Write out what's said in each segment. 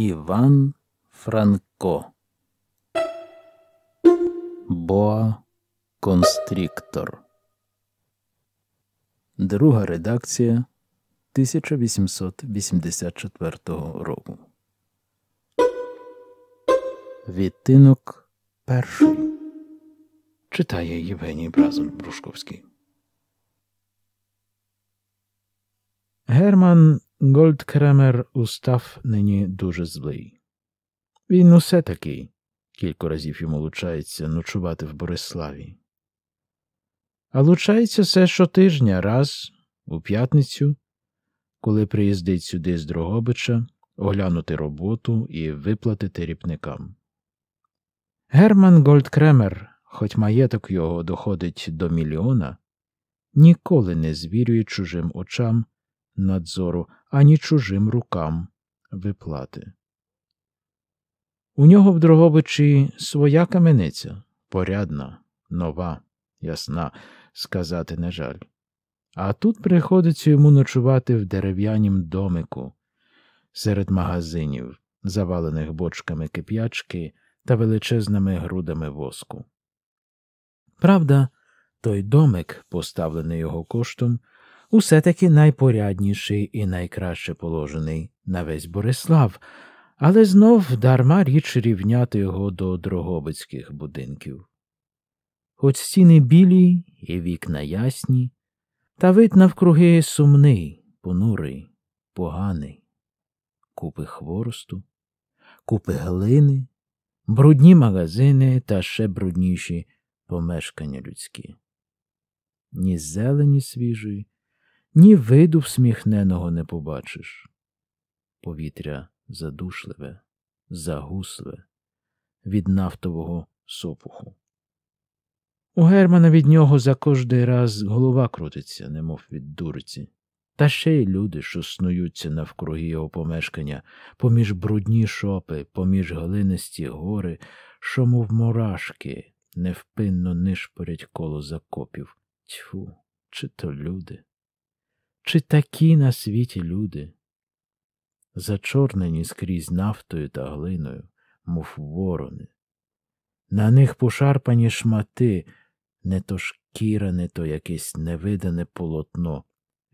Іван Франко. Боа Констріктор. Друга редакція 1884 року. Відтинок перший. Читає Євгеній Бразон Брушковський. Герман Голдкремер устав нині дуже злий. Він усе такий, кілька разів йому лучається ночувати в Бориславі. А лучається все щотижня, раз, у п'ятницю, коли приїздить сюди з Дрогобича, оглянути роботу і виплатити ріпникам. Герман Голдкремер, хоч маєток його доходить до мільйона, ніколи не звірює чужим очам надзору, ані чужим рукам виплати. У нього в Дрогобичі своя камениця порядна, нова, ясна, сказати не жаль. А тут приходиться йому ночувати в дерев'янім домику серед магазинів, завалених бочками кип'ячки та величезними грудами воску. Правда, той домик, поставлений його коштом, усе таки найпорядніший і найкраще положений на весь Борислав, але знов дарма річ рівняти його до дрогобицьких будинків. Хоч стіни білі і вікна ясні, та вид навкруги сумний, понурий, поганий, купи хворосту, купи глини, брудні магазини та ще брудніші помешкання людські. Ні зелені свіжої, ні виду всміхненого не побачиш. Повітря задушливе, загусле від нафтового сопуху. У Германа від нього за кожний раз голова крутиться, немов від дурці. Та ще й люди, що снуються навкруги його помешкання, поміж брудні шопи, поміж глинисті гори, що, мов мурашки, невпинно нишпорять коло закопів. Тьфу, чи то люди, чи такі на світі люди? Зачорнені скрізь нафтою та глиною, мов ворони. На них пошарпані шмати, не то шкіра, не то якесь невидане полотно.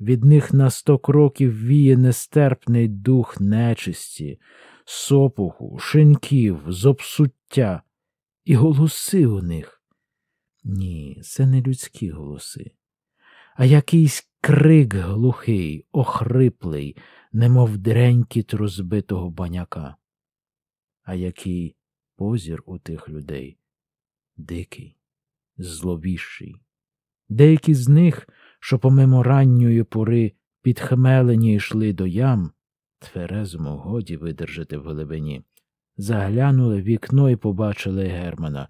Від них на сто кроків віє нестерпний дух нечисті, сопуху, шинків, зобсуття, і голоси у них. Ні, це не людські голоси а якийсь крик глухий, охриплий, немов дренькіт розбитого баняка. А який позір у тих людей дикий, зловіщий. Деякі з них, що помимо ранньої пори підхмелені йшли до ям, тверезому годі видержати в глибині, заглянули в вікно і побачили Германа.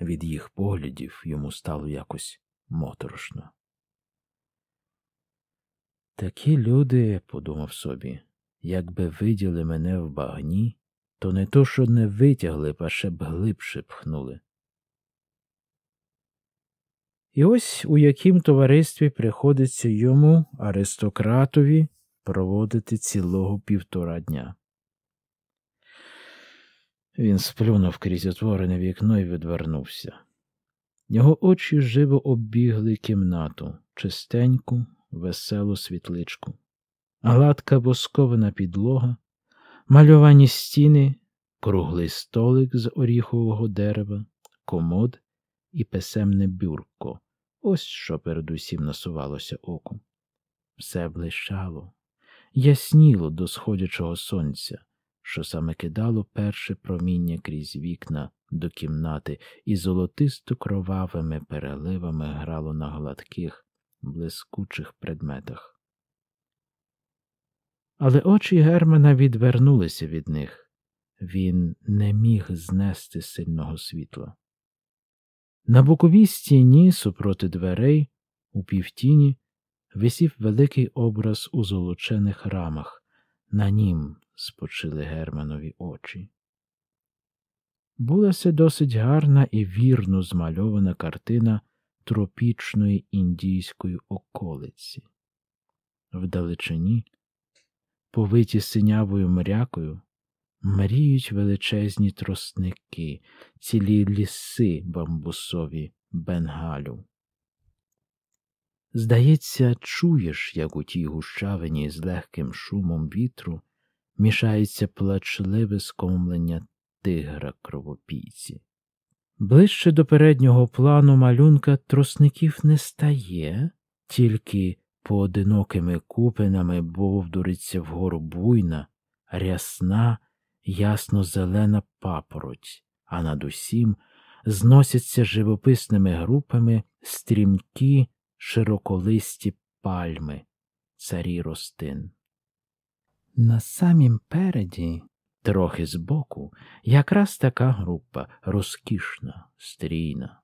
Від їх поглядів йому стало якось моторошно. Такі люди, подумав собі, якби виділи мене в багні, то не то, що не витягли б, а ще б глибше пхнули. І ось у яким товаристві приходиться йому, аристократові, проводити цілого півтора дня. Він сплюнув крізь отворене вікно і відвернувся. Його очі живо оббігли кімнату, чистеньку, веселу світличку. Гладка воскована підлога, мальовані стіни, круглий столик з оріхового дерева, комод і писемне бюрко. Ось що передусім насувалося оком. Все блищало, ясніло до сходячого сонця, що саме кидало перше проміння крізь вікна до кімнати і золотисто кровавими переливами грало на гладких, блискучих предметах. Але очі Германа відвернулися від них. Він не міг знести сильного світла. На боковій стіні, супроти дверей, у півтіні, висів великий образ у золочених рамах. На нім спочили Германові очі. Булася досить гарна і вірно змальована картина тропічної індійської околиці. Вдалечині, повиті синявою мрякою, мріють величезні тросники, цілі ліси бамбусові бенгалю. Здається, чуєш, як у тій гущавині з легким шумом вітру мішається плачливе скомлення тигра кровопійці. Ближче до переднього плану малюнка тросників не стає, тільки поодинокими купинами бовдуриться вгору буйна, рясна, ясно зелена папороть, а над усім зносяться живописними групами стрімкі, широколисті пальми, царі ростин. На самім переді Трохи збоку якраз така група розкішна, стрійна.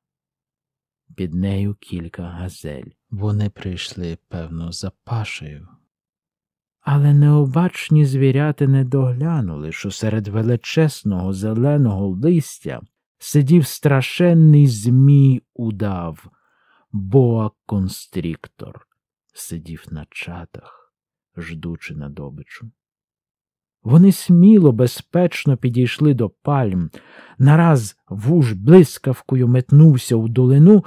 Під нею кілька газель. Вони прийшли, певно, за пашею. Але необачні звіряти не доглянули, що серед величезного зеленого листя сидів страшенний Змій удав, боа констріктор, сидів на чатах, ждучи на добичу. Вони сміло, безпечно підійшли до пальм. Нараз вуж блискавкою метнувся у долину,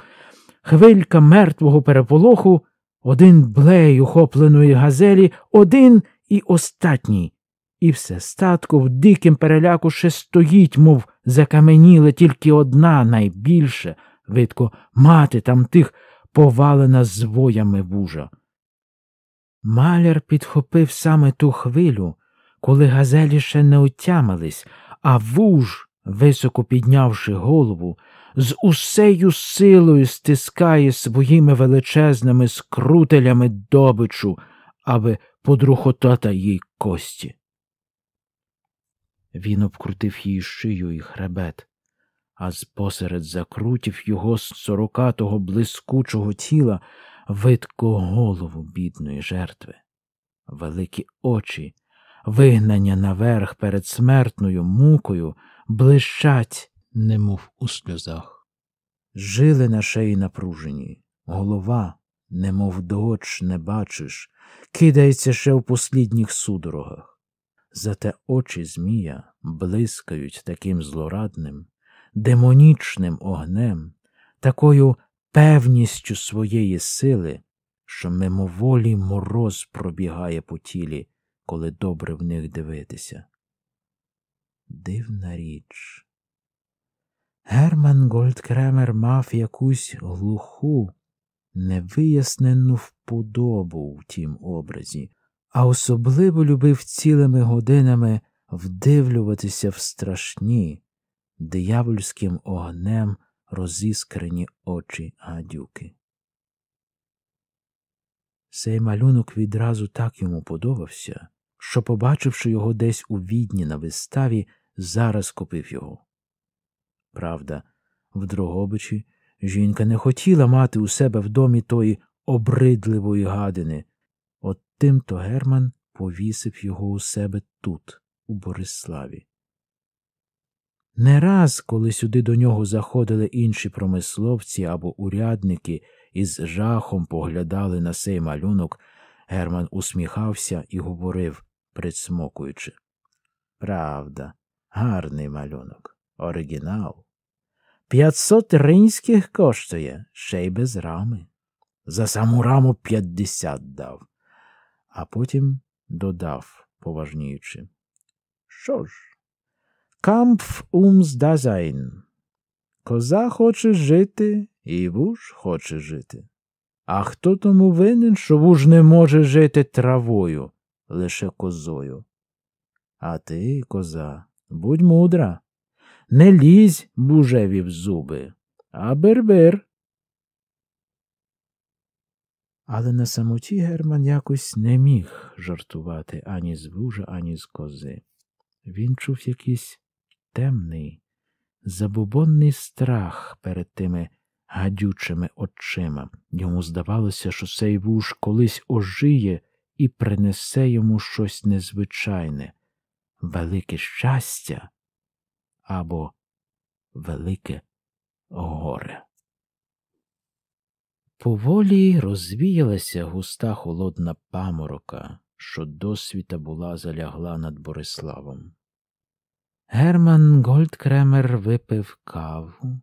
хвилька мертвого переполоху, один блей ухопленої газелі, один і остатній. І все статку в диким переляку ще стоїть, мов закаменіле тільки одна найбільше, видко, мати там тих повалена звоями вужа. Маляр підхопив саме ту хвилю, коли газелі ще не отямились, а вуж, високо піднявши голову, з усею силою стискає своїми величезними скрутелями добичу, аби подрухотати їй кості. Він обкрутив її шию і хребет, а з посеред закрутів його з сорокатого блискучого тіла видко голову бідної жертви, великі очі вигнання наверх перед смертною мукою блищать, немов у сльозах. Жили на шиї напружені, голова, немов дооч не бачиш, кидається ще в послідніх судорогах. Зате очі Змія блискають таким злорадним, демонічним огнем, такою певністю своєї сили, що мимоволі мороз пробігає по тілі, коли добре в них дивитися. Дивна річ. Герман Гольдкремер мав якусь глуху, невияснену вподобу в тім образі, а особливо любив цілими годинами вдивлюватися в страшні, диявольським огнем розіскрені очі гадюки. Цей малюнок відразу так йому подобався, що, побачивши його десь у відні на виставі, зараз купив його. Правда, в Дрогобичі жінка не хотіла мати у себе в домі тої обридливої гадини, от тим то Герман повісив його у себе тут, у Бориславі. Не раз, коли сюди до нього заходили інші промисловці або урядники і з жахом поглядали на сей малюнок, Герман усміхався і говорив присмокуючи. Правда, гарний малюнок, оригінал. П'ятсот ринських коштує, ще й без рами. За саму раму п'ятдесят дав, а потім додав, поважніючи. Що ж? Кампф умс дазайн. Коза хоче жити, і вуж хоче жити. А хто тому винен, що вуж не може жити травою? лише козою. А ти, коза, будь мудра. Не лізь бужеві в зуби, а бербир. Але на самоті Герман якось не міг жартувати ані з вужа, ані з кози. Він чув якийсь темний, забобонний страх перед тими гадючими очима. Йому здавалося, що цей вуж колись ожиє і принесе йому щось незвичайне, велике щастя або велике горе. Поволі розвіялася густа холодна паморока, що досвіта була залягла над Бориславом. Герман Гольдкремер випив каву,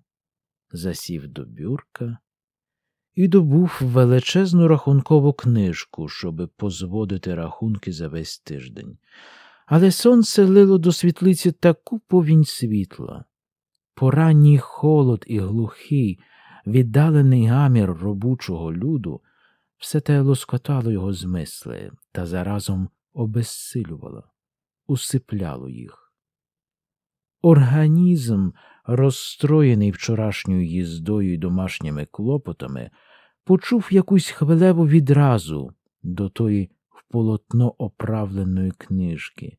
засів до бюрка і добув величезну рахункову книжку, щоб позводити рахунки за весь тиждень. Але сонце лило до світлиці таку повінь світла. Поранній холод і глухий, віддалений гамір робучого люду, все те лоскотало його з мисли та заразом обезсилювало, усипляло їх. Організм, розстроєний вчорашньою їздою і домашніми клопотами, почув якусь хвилеву відразу до тої вполотно оправленої книжки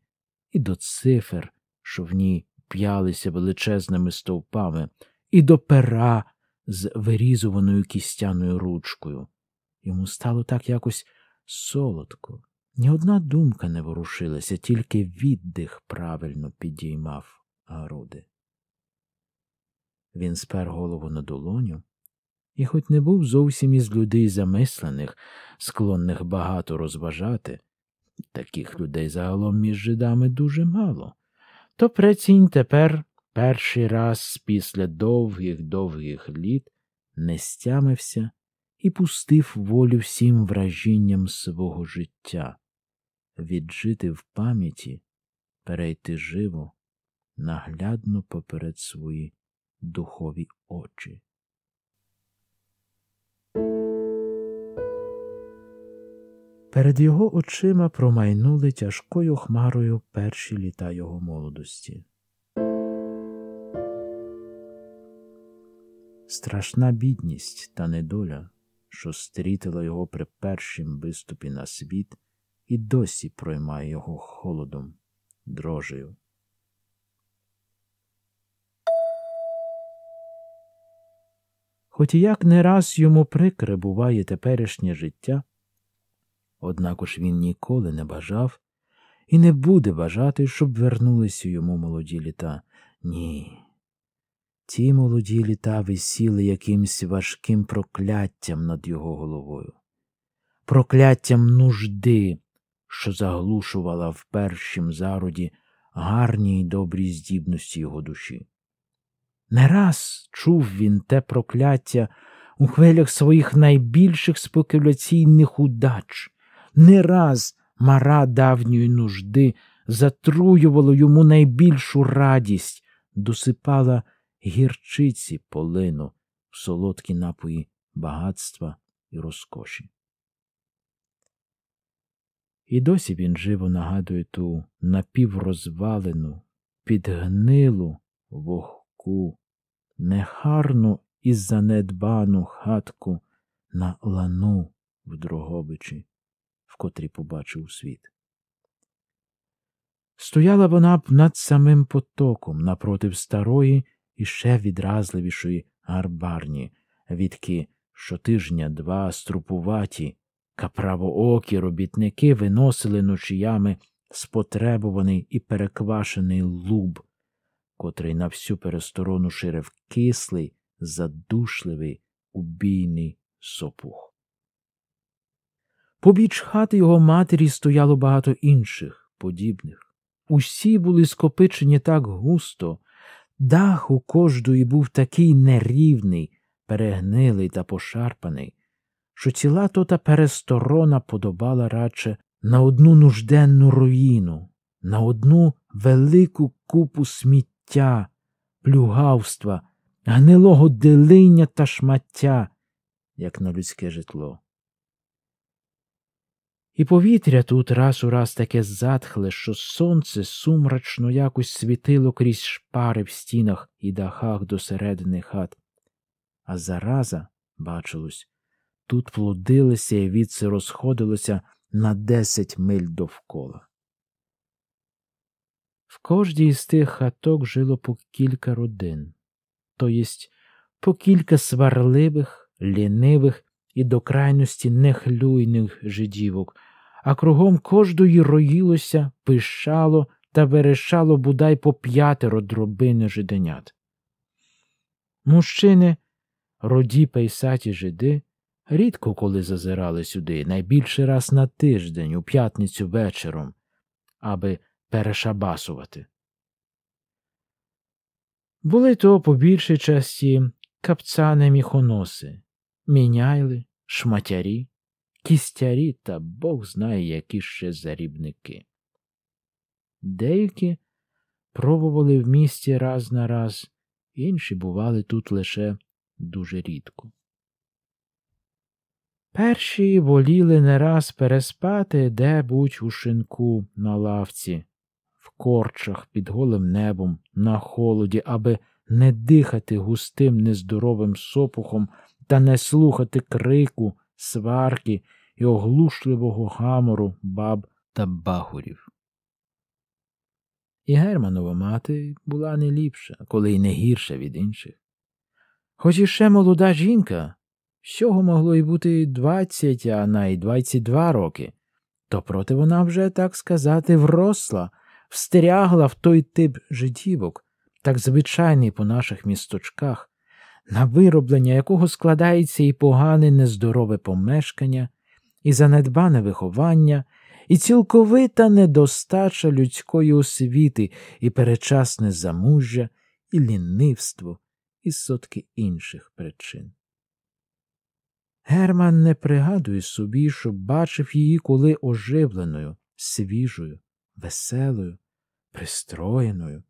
і до цифр, що в ній п'ялися величезними стовпами, і до пера з вирізуваною кістяною ручкою. Йому стало так якось солодко. Ні одна думка не ворушилася, тільки віддих правильно підіймав груди. Він спер голову на долоню і, хоч не був зовсім із людей замислених, склонних багато розважати, таких людей загалом між жидами дуже мало, то прецінь тепер перший раз після довгих довгих літ не стямився і пустив волю всім вражінням свого життя, віджити в пам'яті, перейти живо, наглядно поперед свої духові очі. Перед його очима промайнули тяжкою хмарою перші літа його молодості. Страшна бідність та недоля, що стрітила його при першім виступі на світ, і досі проймає його холодом, дрожею. Хоч як не раз йому прикре буває теперішнє життя однакож він ніколи не бажав і не буде бажати, щоб вернулися йому молоді літа. Ні. Ці молоді літа висіли якимсь важким прокляттям над його головою, прокляттям нужди, що заглушувала в першім зароді гарні й добрі здібності його душі. Не раз чув він те прокляття у хвилях своїх найбільших спекуляційних удач, не раз мара давньої нужди затруювала йому найбільшу радість, досипала гірчиці полину в солодкі напої багатства і розкоші. І досі він живо нагадує ту напіврозвалену, підгнилу, вогку, нехарну і занедбану хатку на лану в Дрогобичі котрі побачив світ. Стояла вона б над самим потоком напротив старої і ще відразливішої гарбарні, відки щотижня два струпуваті, каправоокі робітники виносили ночіями спотребуваний і переквашений луб, котрий на всю пересторону ширив кислий, задушливий убійний сопух. Побіч хати його матері стояло багато інших, подібних. Усі були скопичені так густо, дах у кожної був такий нерівний, перегнилий та пошарпаний, що ціла тота пересторона подобала радше на одну нужденну руїну, на одну велику купу сміття, плюгавства, гнилого делиня та шмаття, як на людське житло. І повітря тут раз у раз таке затхле, що сонце сумрачно якось світило крізь шпари в стінах і дахах досередини хат. А зараза, бачилось, тут плодилося і відси розходилося на десять миль довкола. В кожній з тих хаток жило по кілька родин, то єсть по кілька сварливих, лінивих і до крайності нехлюйних жидівок а кругом кождої роїлося, пищало та верещало будай по п'ятеро дробини жиденят. Мужчини, роді пейсаті жиди, рідко коли зазирали сюди, найбільше раз на тиждень, у п'ятницю вечором, аби перешабасувати. Були то по більшій часті капцани міхоноси, міняйли, шматярі, кістярі та Бог знає, які ще зарібники. Деякі пробували в місті раз на раз, інші бували тут лише дуже рідко. Перші воліли не раз переспати де будь у шинку на лавці, в корчах під голим небом, на холоді, аби не дихати густим нездоровим сопухом та не слухати крику сварки і оглушливого гамору баб та багурів. І Германова мати була не ліпша, коли й не гірша від інших. Хоч іще молода жінка, з всього могло й бути двадцять, а най двадцять два роки, то проте вона вже, так сказати, вросла, встрягла в той тип життівок, так звичайний по наших місточках, на вироблення якого складається і погане нездорове помешкання, і занедбане виховання, і цілковита недостача людської освіти, і перечасне замужжя, і лінивство, і сотки інших причин. Герман не пригадує собі, що бачив її коли оживленою, свіжою, веселою, пристроєною,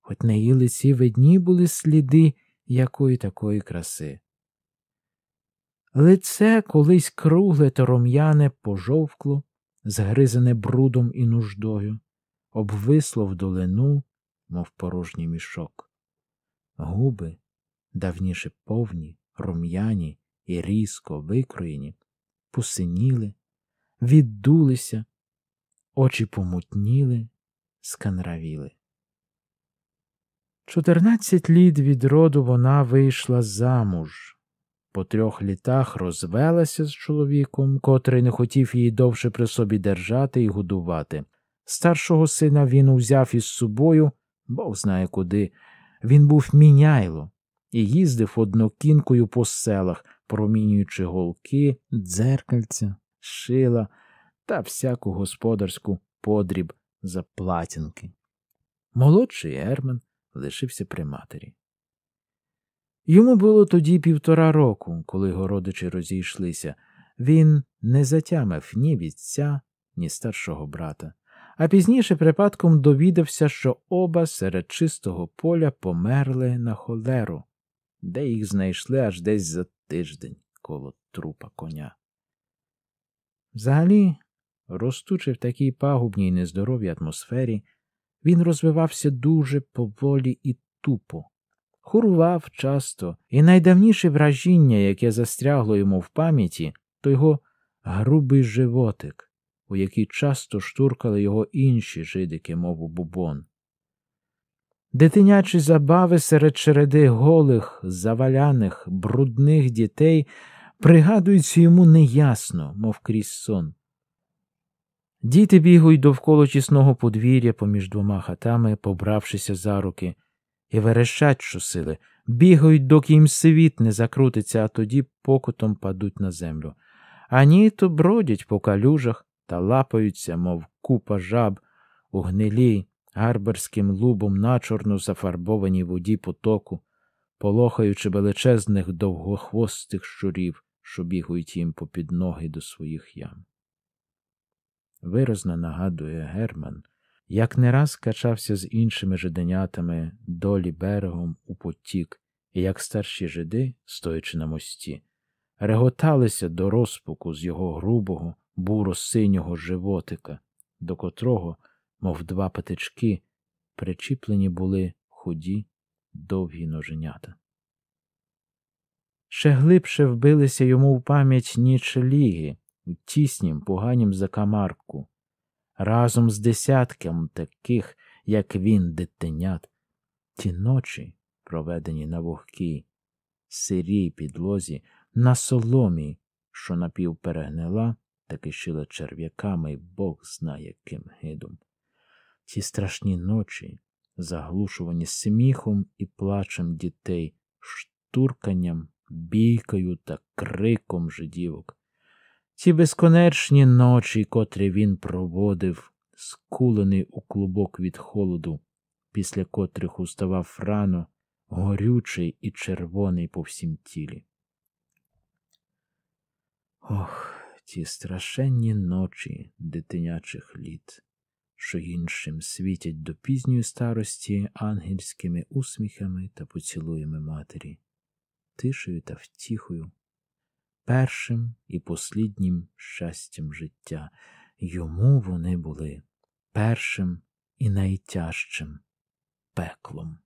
хоч на її лиці видні були сліди якої такої краси. Лице колись кругле та рум'яне пожовкло, згризане брудом і нуждою, обвисло в долину, мов порожній мішок. Губи, давніше повні, рум'яні і різко викроєні, посиніли, віддулися, очі помутніли, сканравіли. Чотирнадцять літ від роду вона вийшла замуж. По трьох літах розвелася з чоловіком, котрий не хотів її довше при собі держати і годувати. Старшого сина він узяв із собою, бог знає куди. Він був міняйло і їздив однокінкою по селах, промінюючи голки, дзеркальця, шила та всяку господарську подріб за платінки. Молодший Ермен лишився при матері. Йому було тоді півтора року, коли його родичі розійшлися. Він не затямив ні вітця, ні старшого брата, а пізніше припадком довідався, що оба серед чистого поля померли на холеру, де їх знайшли аж десь за тиждень коло трупа коня. Взагалі, ростучи в такій пагубній нездоровій атмосфері, він розвивався дуже поволі і тупо, хурував часто, і найдавніше вражіння, яке застрягло йому в пам'яті, то його грубий животик, у який часто штуркали його інші жидики, мову бубон. Дитинячі забави серед череди голих, заваляних, брудних дітей пригадуються йому неясно, мов крізь сон. Діти бігають довкола тісного подвір'я поміж двома хатами, побравшися за руки, і верещать щосили, бігають, доки їм світ не закрутиться, а тоді покотом падуть на землю. Ані то бродять по калюжах та лапаються, мов купа жаб, у гнилій, гарберським лубом начорно зафарбованій воді потоку, полохаючи величезних довгохвостих щурів, що бігають їм попід ноги до своїх ям виразно нагадує Герман, як не раз качався з іншими жиденятами долі берегом у потік, і як старші жиди, стоячи на мості, реготалися до розпуку з його грубого, буро-синього животика, до котрого, мов два патички, причіплені були худі довгі ноженята. Ще глибше вбилися йому в пам'ять ніч ліги, у тіснім, поганім закамарку, разом з десятком таких, як він, дитинят, ті ночі, проведені на вогкій, сирій підлозі, на соломі, що напівперегнила, та кишила черв'яками, і Бог знає, яким гидом. Ті страшні ночі, заглушувані сміхом і плачем дітей, штурканням, бійкою та криком жидівок. Ці безконечні ночі, котрі він проводив, скулений у клубок від холоду, після котрих уставав рано, горючий і червоний по всім тілі. Ох, ті страшенні ночі дитинячих літ, що іншим світять до пізньої старості ангельськими усміхами та поцілуями матері, тишею та втіхою першим і посліднім щастям життя. Йому вони були першим і найтяжчим пеклом.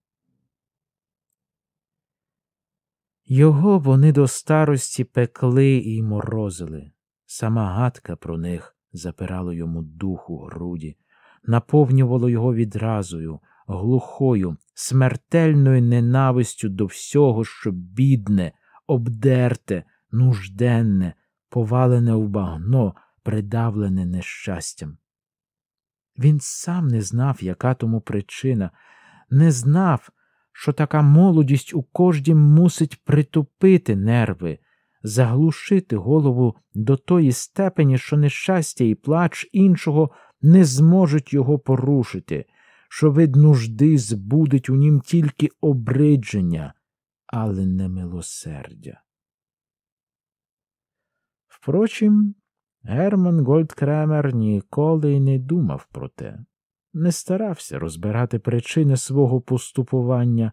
Його вони до старості пекли і морозили. Сама гадка про них запирала йому духу груді, наповнювала його відразою, глухою, смертельною ненавистю до всього, що бідне, обдерте, нужденне, повалене в багно, придавлене нещастям. Він сам не знав, яка тому причина, не знав, що така молодість у кождім мусить притупити нерви, заглушити голову до тої степені, що нещастя і плач іншого не зможуть його порушити, що вид нужди збудить у нім тільки обридження, але не милосердя. Впрочем, Герман Гольдкремер ніколи й не думав про те, не старався розбирати причини свого поступування,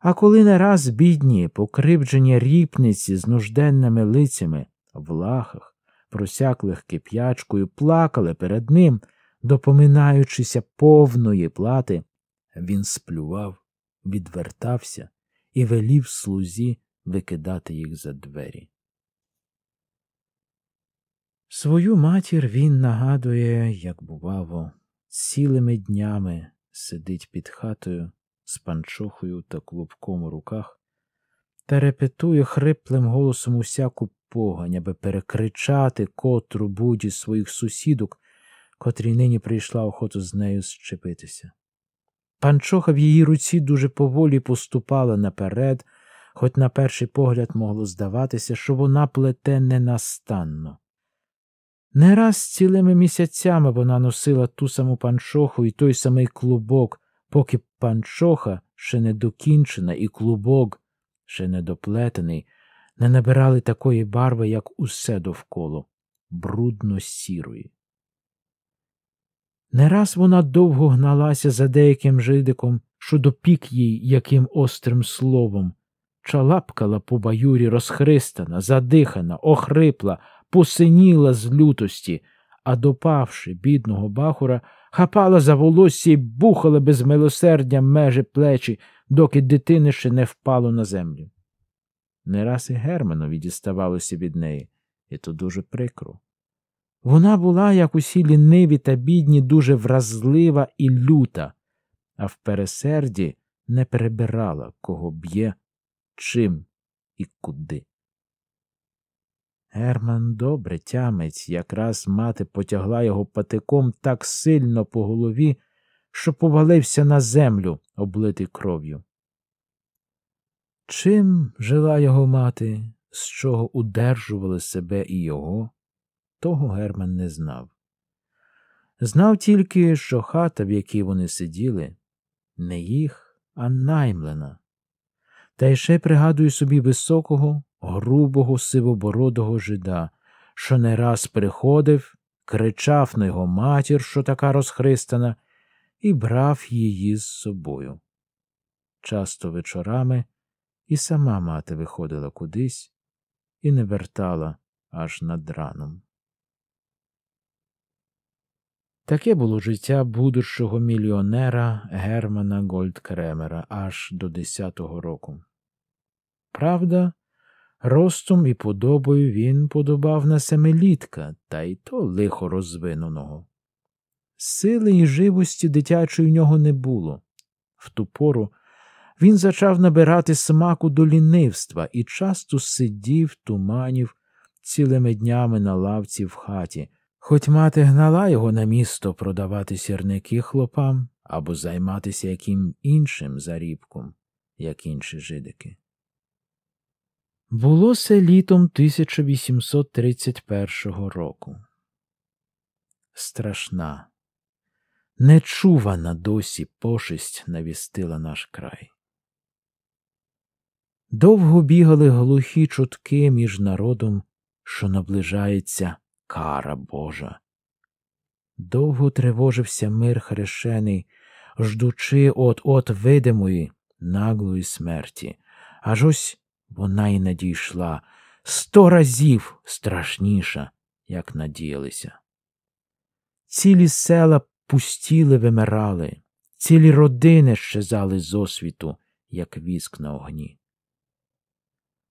а коли не раз бідні, покривджені ріпниці з нужденними лицями в лахах, просяклих кип'ячкою, плакали перед ним, допоминаючися повної плати, він сплював, відвертався і велів слузі викидати їх за двері. Свою матір він нагадує, як бувало, цілими днями сидить під хатою з панчохою та клубком у руках та репетує хриплим голосом усяку погань, аби перекричати котру будь із своїх сусідок, котрій нині прийшла охоту з нею щепитися. Панчоха в її руці дуже поволі поступала наперед, хоч на перший погляд могло здаватися, що вона плете ненастанно. Не раз цілими місяцями вона носила ту саму панчоху і той самий клубок, поки панчоха ще не докінчена, і клубок ще не доплетений, не набирали такої барви, як усе довкола, брудно сірої. Не раз вона довго гналася за деяким жидиком, що допік їй яким острим словом, чалапкала по баюрі розхристана, задихана, охрипла, посиніла з лютості, а допавши бідного бахура, хапала за волосся і бухала без милосердя межі плечі, доки дитини ще не впало на землю. Не раз і Германові діставалося від неї, і то дуже прикро. Вона була, як усі ліниві та бідні, дуже вразлива і люта, а в пересерді не перебирала, кого б'є, чим і куди. Герман добре тямець, якраз мати потягла його патиком так сильно по голові, що повалився на землю, облитий кров'ю. Чим жила його мати, з чого удержували себе і його, того Герман не знав. Знав тільки, що хата, в якій вони сиділи, не їх, а наймлена. Та й ще пригадую собі високого, грубого сивобородого жида, що не раз приходив, кричав на його матір, що така розхристана, і брав її з собою. Часто вечорами і сама мати виходила кудись і не вертала аж над раном. Таке було життя будущого мільйонера Германа Гольдкремера аж до десятого року. Правда, Ростом і подобою він подобав на семилітка, та й то лихо розвиненого. Сили і живості дитячої в нього не було. В ту пору він зачав набирати смаку до лінивства і часто сидів, туманів цілими днями на лавці в хаті, хоч мати гнала його на місто продавати сірники хлопам або займатися яким іншим зарібком, як інші жидики. Було це літом 1831 року. Страшна, нечувана досі пошесть навістила наш край. Довго бігали глухі чутки між народом, що наближається кара Божа. Довго тривожився мир хрешений, ждучи от от видимої наглої смерті, аж ось вона й надійшла сто разів страшніша, як надіялися. Цілі села пустіли, вимирали, цілі родини щезали з освіту, як віск на огні.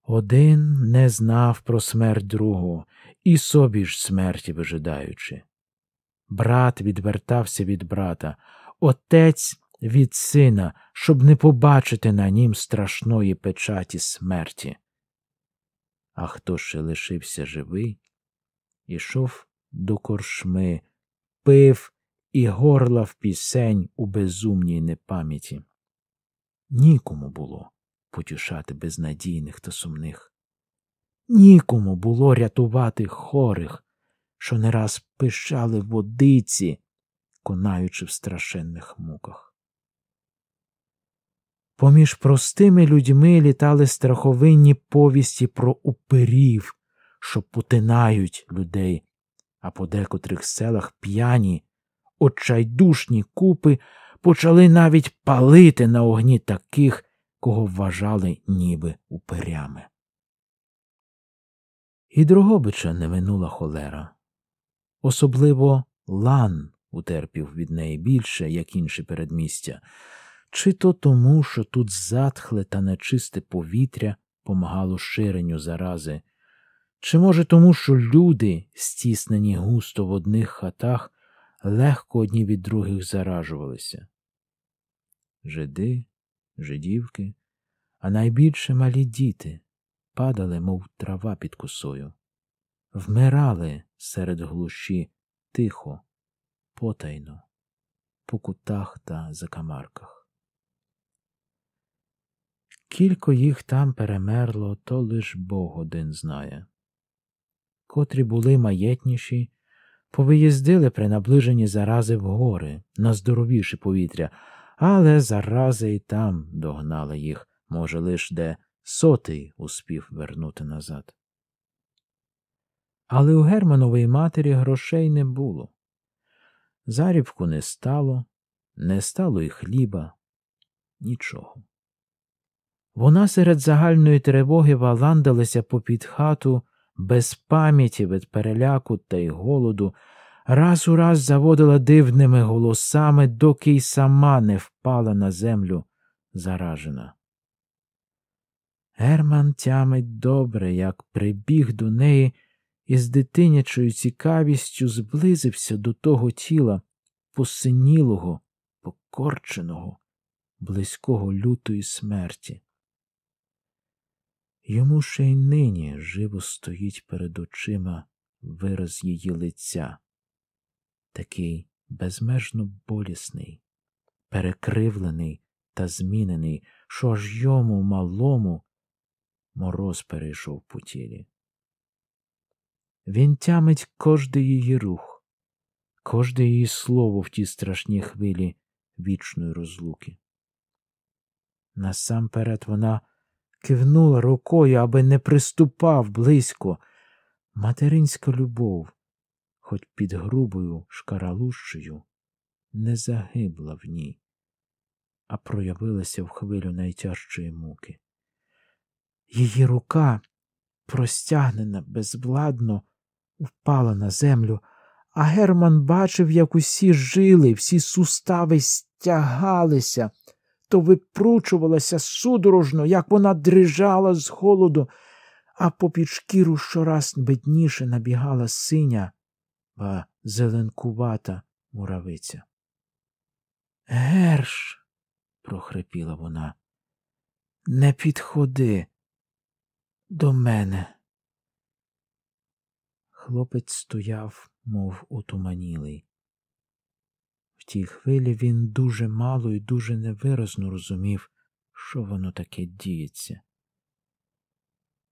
Один не знав про смерть другого і собі ж смерті вижидаючи. Брат відвертався від брата, отець від сина, щоб не побачити на нім страшної печаті смерті. А хто ще лишився живий, ішов до коршми, пив і горлав пісень у безумній непам'яті. Нікому було потюшати безнадійних та сумних. Нікому було рятувати хорих, що не раз пищали водиці, конаючи в страшенних муках. Поміж простими людьми літали страховинні повісті про уперів, що потинають людей, а по декотрих селах п'яні, отчайдушні купи почали навіть палити на огні таких, кого вважали ніби уперями. І Дрогобича не минула холера. Особливо лан утерпів від неї більше, як інші передмістя чи то тому, що тут затхле та нечисте повітря помагало ширенню зарази, чи може тому, що люди, стіснені густо в одних хатах, легко одні від других заражувалися? Жиди, жидівки, а найбільше малі діти падали, мов трава під косою, вмирали серед глуші тихо, потайно, по кутах та закамарках. Кілько їх там перемерло, то лиш Бог один знає. Котрі були маєтніші, повиїздили при наближенні зарази в гори, на здоровіші повітря, але зарази і там догнали їх, може, лиш де сотий успів вернути назад. Але у Германової матері грошей не було. Зарібку не стало, не стало і хліба, нічого. Вона серед загальної тривоги валандилася попід хату без пам'яті від переляку та й голоду, раз у раз заводила дивними голосами, доки й сама не впала на землю заражена. Герман тямить добре, як прибіг до неї і з дитинячою цікавістю зблизився до того тіла, посинілого, покорченого, близького лютої смерті. Йому ще й нині живо стоїть перед очима вираз її лиця, такий безмежно болісний, перекривлений та змінений, що ж йому малому мороз перейшов по тілі. Він тямить кожний її рух, кожне її слово в ті страшні хвилі вічної розлуки. Насамперед вона кивнула рукою, аби не приступав близько. Материнська любов, хоч під грубою шкаралущею, не загибла в ній, а проявилася в хвилю найтяжчої муки. Її рука, простягнена безвладно, впала на землю, а Герман бачив, як усі жили, всі сустави стягалися то випручувалася судорожно, як вона дрижала з холоду, а попід шкіру щораз бедніше набігала синя, ба зеленкувата муравиця. Герш, прохрипіла вона, не підходи до мене. Хлопець стояв, мов утуманілий. В тій хвилі він дуже мало і дуже невиразно розумів, що воно таке діється.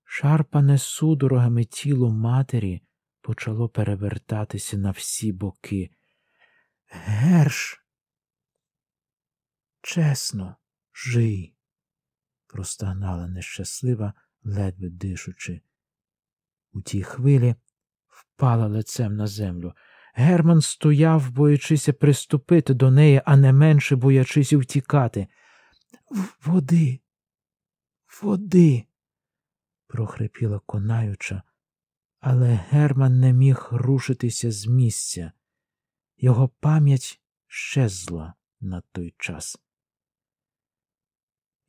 Шарпане судорогами тіло матері почало перевертатися на всі боки. Герш. Чесно, жий, простагнала нещаслива, ледве дишучи. У тій хвилі впала лицем на землю. Герман стояв, боячися приступити до неї, а не менше боячись втікати. Води, води, прохрипіла конаюча, але Герман не міг рушитися з місця. Його пам'ять щезла на той час.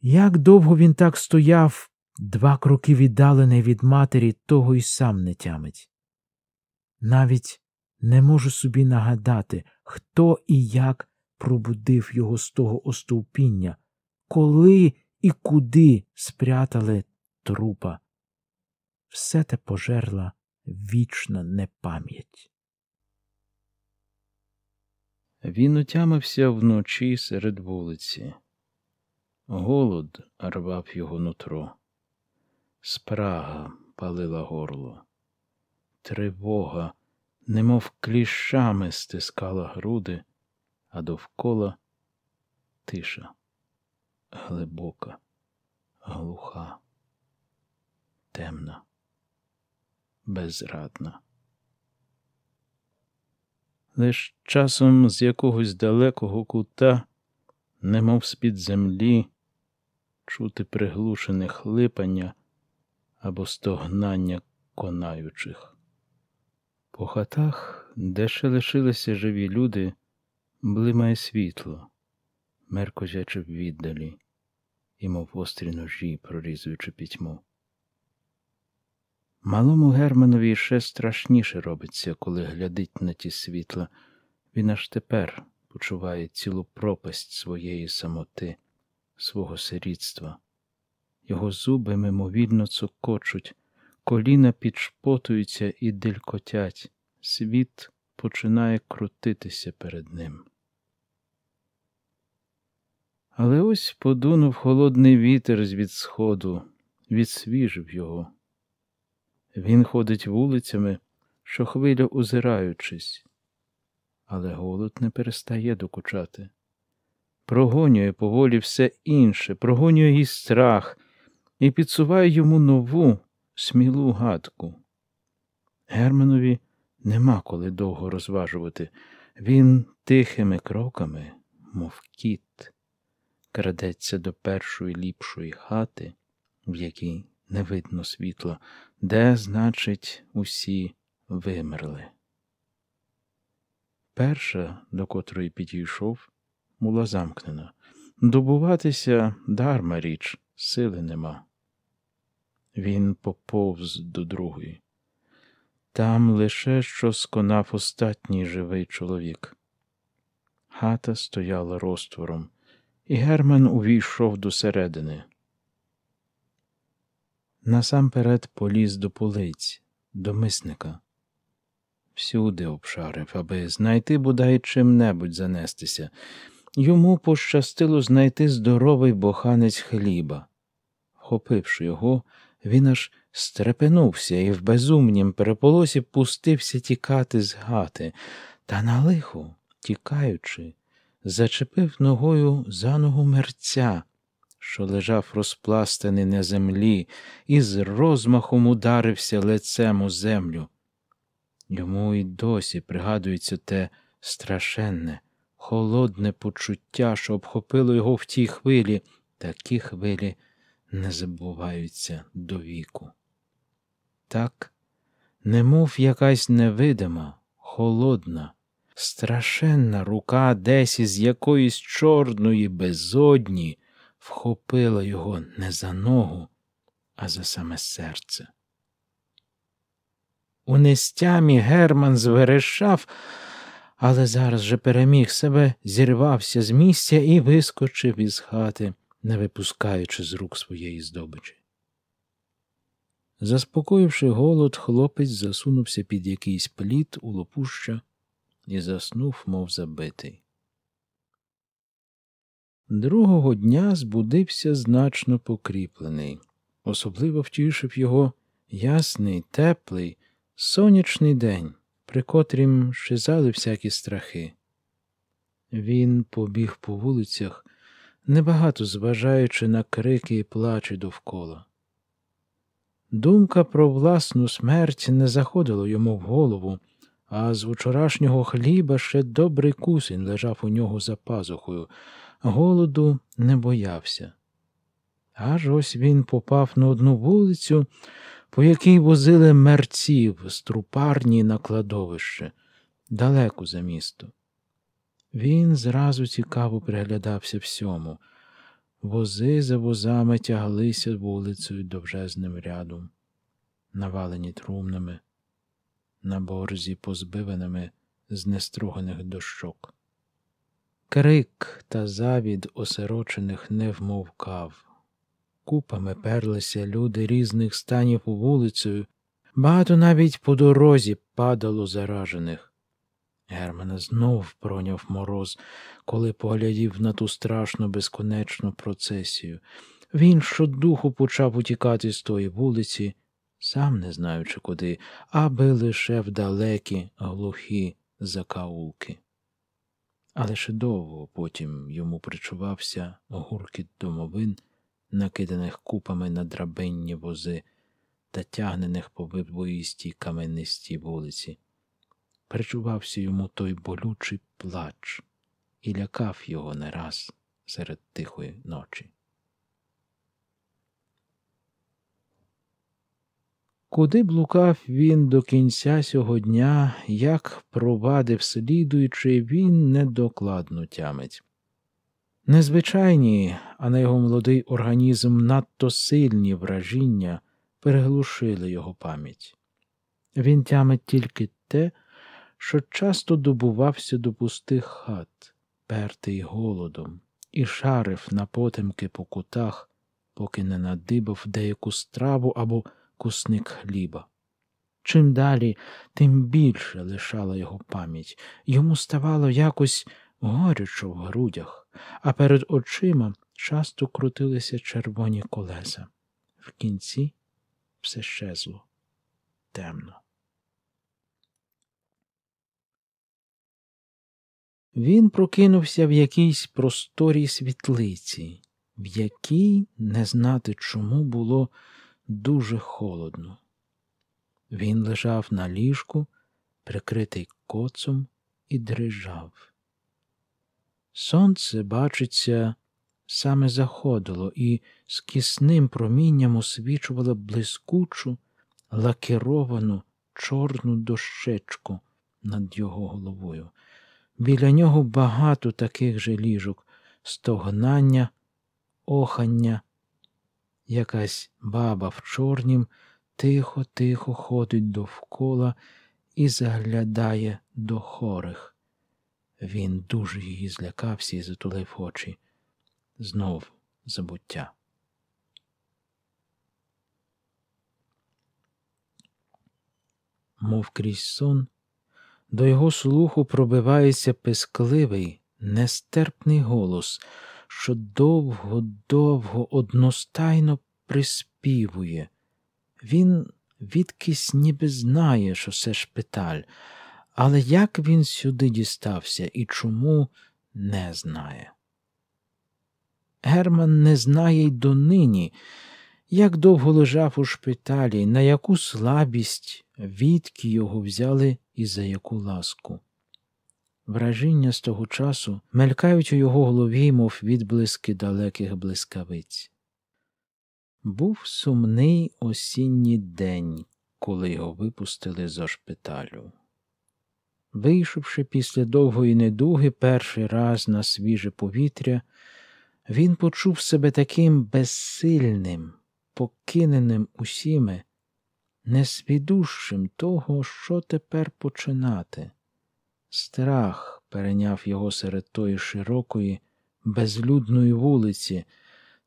Як довго він так стояв, два кроки віддалений від матері, того й сам не тямить. Навіть не можу собі нагадати, хто і як пробудив його з того остовпіння, коли і куди спрятали трупа. Все те пожерла вічна непам'ять. Він утямився вночі серед вулиці. Голод рвав його нутро, спрага палила горло, тривога немов кліщами стискала груди, а довкола тиша глибока, глуха, темна, безрадна. Лиш часом з якогось далекого кута, немов з під землі, чути приглушене хлипання або стогнання конаючих. По хатах, де ще лишилися живі люди, блимає світло, мер в віддалі, і мов острі ножі, прорізуючи пітьму. Малому Германові ще страшніше робиться, коли глядить на ті світла. Він аж тепер почуває цілу пропасть своєї самоти, свого сирітства. Його зуби мимовільно цокочуть коліна підшпотуються і делькотять, світ починає крутитися перед ним. Але ось подунув холодний вітер з-від сходу, відсвіжив його. Він ходить вулицями, щохвиля озираючись, але голод не перестає докучати. Прогонює поволі все інше, прогонює і страх і підсуває йому нову смілу гадку. Германові нема коли довго розважувати. Він тихими кроками, мов кіт, крадеться до першої ліпшої хати, в якій не видно світла, де, значить, усі вимерли. Перша, до котрої підійшов, була замкнена. Добуватися дарма річ, сили нема. Він поповз до другої. Там лише що сконав остатній живий чоловік. Хата стояла розтвором, і Герман увійшов до середини. Насамперед поліз до полиць, до мисника. Всюди обшарив, аби знайти бодай чим небудь занестися. Йому пощастило знайти здоровий боханець хліба. Вхопивши його, він аж стрепенувся і в безумнім переполосі пустився тікати з гати, та на лиху, тікаючи, зачепив ногою за ногу мерця, що лежав розпластаний на землі, і з розмахом ударився лицем у землю. Йому й досі пригадується те страшенне, холодне почуття, що обхопило його в тій хвилі, такі хвилі не забуваються до віку. Так, немов якась невидима, холодна, страшенна рука десь із якоїсь чорної безодні вхопила його не за ногу, а за саме серце. У нестямі Герман зверешав, але зараз же переміг себе, зірвався з місця і вискочив із хати не випускаючи з рук своєї здобичі. Заспокоївши голод, хлопець засунувся під якийсь плід у лопуща і заснув, мов забитий. Другого дня збудився значно покріплений, особливо втішив його ясний, теплий, сонячний день, при котрім шизали всякі страхи. Він побіг по вулицях небагато зважаючи на крики і плачі довкола. Думка про власну смерть не заходила йому в голову, а з вчорашнього хліба ще добрий кусень лежав у нього за пазухою, голоду не боявся. Аж ось він попав на одну вулицю, по якій возили мерців з трупарні на кладовище, далеко за місто. Він зразу цікаво приглядався всьому. Вози за возами тяглися вулицею довжезним рядом, навалені трумнами, на борзі позбиваними з неструганих дощок. Крик та завід осирочених не вмовкав. Купами перлися люди різних станів у вулицею, багато навіть по дорозі падало заражених. Германа знов проняв мороз, коли поглядів на ту страшну безконечну процесію. Він щодуху почав утікати з тої вулиці, сам не знаючи куди, аби лише в далекі, глухі закаулки. Але ще довго потім йому причувався гуркіт домовин, накиданих купами на драбинні вози та тягнених по вибоїстій каменистій вулиці перечувався йому той болючий плач і лякав його не раз серед тихої ночі. Куди блукав він до кінця сього дня, як провадив слідуючи, він недокладно тямить. Незвичайні, а на його молодий організм надто сильні вражіння переглушили його пам'ять. Він тямить тільки те, що часто добувався до пустих хат, пертий голодом, і шарив на потемки по кутах, поки не надибав деяку страву або кусник хліба. Чим далі, тим більше лишала його пам'ять, йому ставало якось горячо в грудях, а перед очима часто крутилися червоні колеса. В кінці все щезло темно. Він прокинувся в якійсь просторій світлиці, в якій не знати чому було дуже холодно. Він лежав на ліжку, прикритий коцом, і дрижав. Сонце, бачиться, саме заходило і з кисним промінням освічувало блискучу, лакеровану чорну дощечку над його головою. Біля нього багато таких же ліжок, стогнання, охання. Якась баба в чорнім тихо-тихо ходить довкола і заглядає до хорих. Він дуже її злякався і затулив очі. Знов забуття. Мов крізь сон. До його слуху пробивається пискливий, нестерпний голос, що довго, довго, одностайно приспівує. Він відкись ніби знає, що це шпиталь, але як він сюди дістався і чому не знає. Герман не знає й донині, як довго лежав у шпиталі, на яку слабість відки його взяли і за яку ласку. Вражіння з того часу мелькають у його голові, мов відблиски далеких блискавиць. Був сумний осінній день, коли його випустили зо шпиталю. Вийшовши після довгої недуги перший раз на свіже повітря, він почув себе таким безсильним, покиненим усіми, несвідущим того, що тепер починати. Страх переняв його серед тої широкої, безлюдної вулиці,